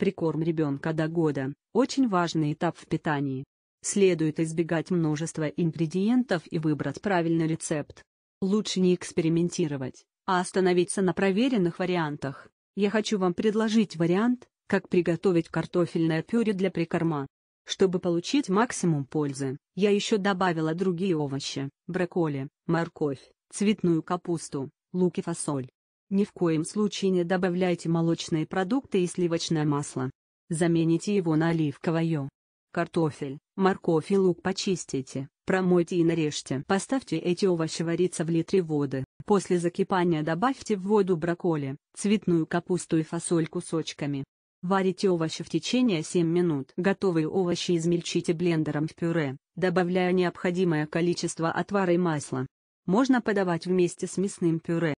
Прикорм ребенка до года – очень важный этап в питании. Следует избегать множества ингредиентов и выбрать правильный рецепт. Лучше не экспериментировать, а остановиться на проверенных вариантах. Я хочу вам предложить вариант, как приготовить картофельное пюре для прикорма. Чтобы получить максимум пользы, я еще добавила другие овощи, брокколи, морковь, цветную капусту, лук и фасоль. Ни в коем случае не добавляйте молочные продукты и сливочное масло. Замените его на оливковое. Картофель, морковь и лук почистите, промойте и нарежьте. Поставьте эти овощи вариться в литре воды. После закипания добавьте в воду брокколи, цветную капусту и фасоль кусочками. Варите овощи в течение 7 минут. Готовые овощи измельчите блендером в пюре, добавляя необходимое количество отвара и масла. Можно подавать вместе с мясным пюре.